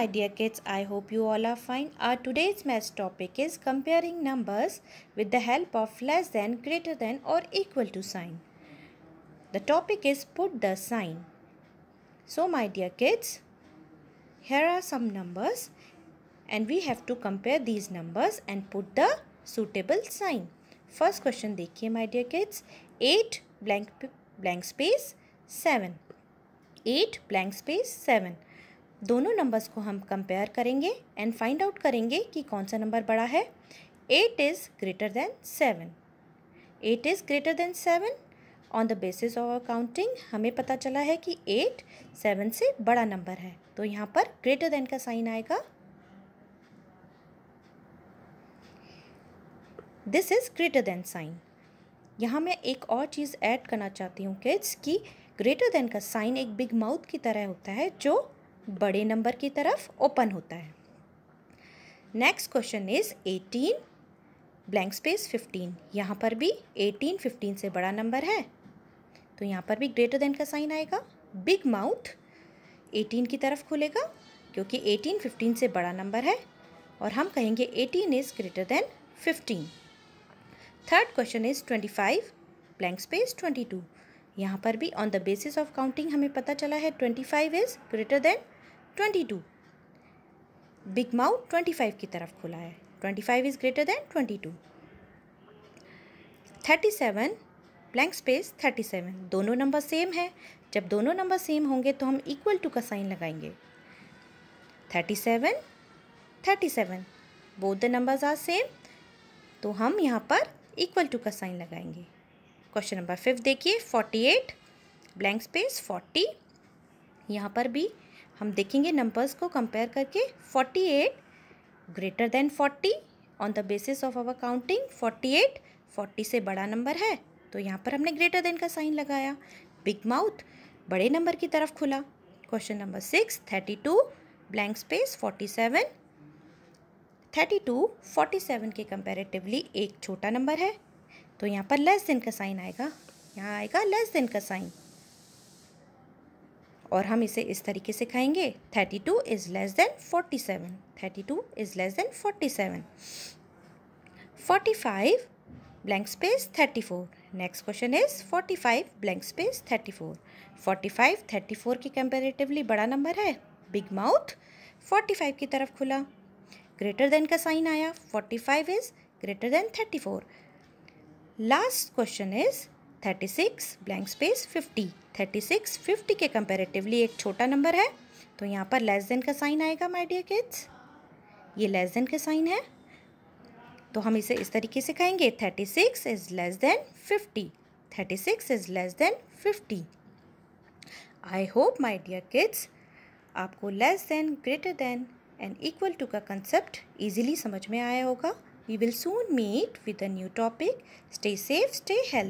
my dear kids, I hope you all are fine. Our today's math topic is comparing numbers with the help of less than, greater than or equal to sign. The topic is put the sign. So my dear kids, here are some numbers and we have to compare these numbers and put the suitable sign. First question देखिए my dear kids, 8 blank blank space 7. 8 blank space 7. दोनों numbers को हम compare करेंगे and find out करेंगे कि कौन सा number बड़ा है eight is greater than seven eight is greater than seven on the basis of our counting हमें पता चला है कि एट सेवन से बड़ा नंबर है तो यहाँ पर ग्रेटर देन का साइन आएगा this is greater than sign यहाँ मैं एक और चीज़ ऐड करना चाहती हूँ किड्स कि ग्रेटर देन का साइन एक बिग माउथ की तरह होता है जो बड़े नंबर की तरफ ओपन होता है next question is eighteen blank space fifteen यहाँ पर भी एटीन फिफ्टीन से बड़ा नंबर है तो यहाँ पर भी ग्रेटर देन का साइन आएगा बिग माउथ एटीन की तरफ खुलेगा क्योंकि एटीन फिफ्टीन से बड़ा नंबर है और हम कहेंगे eighteen is greater than fifteen third question is twenty five blank space twenty two यहाँ पर भी on the basis of counting हमें पता चला है twenty five is greater than twenty two big mouth twenty five की तरफ खुला है twenty five is greater than twenty two thirty seven blank space thirty seven दोनों नंबर सेम है जब दोनों नंबर सेम होंगे तो हम इक्वल टू का साइन लगाएंगे thirty seven thirty seven both the numbers are same तो हम यहाँ पर इक्वल टू का साइन लगाएंगे क्वेश्चन नंबर फिफ्थ देखिए forty eight blank space forty यहाँ पर भी हम देखेंगे नंबर्स को कंपेयर करके forty eight greater than forty on the basis of our counting forty eight forty से बड़ा नंबर है तो यहाँ पर हमने ग्रेटर देन का साइन लगाया बिग माउथ बड़े नंबर की तरफ खुला question number six thirty two blank space forty seven thirty two forty seven के कंपेरेटिवली एक छोटा नंबर है तो यहाँ पर लेस देन का साइन आएगा यहाँ आएगा लेस देन का साइन और हम इसे इस तरीके से खाएंगे thirty two is less than forty seven thirty two is less than forty seven forty five blank space thirty four next question is forty five blank space thirty four forty five thirty four की comparatively बड़ा number है big mouth forty five की तरफ खुला greater than का sign आया forty five is greater than thirty four last question is thirty six blank space fifty thirty six fifty के comparatively एक छोटा नंबर है तो यहाँ पर लेस देन का साइन आएगा माय डियर किड्स ये लेस देन का साइन है तो हम इसे इस तरीके से कहेंगे thirty six is less than fifty thirty six is less than fifty I hope my dear kids आपको less than greater than and equal to का कंसेप्ट ईजिली समझ में आया होगा we will soon meet with a new topic stay safe stay health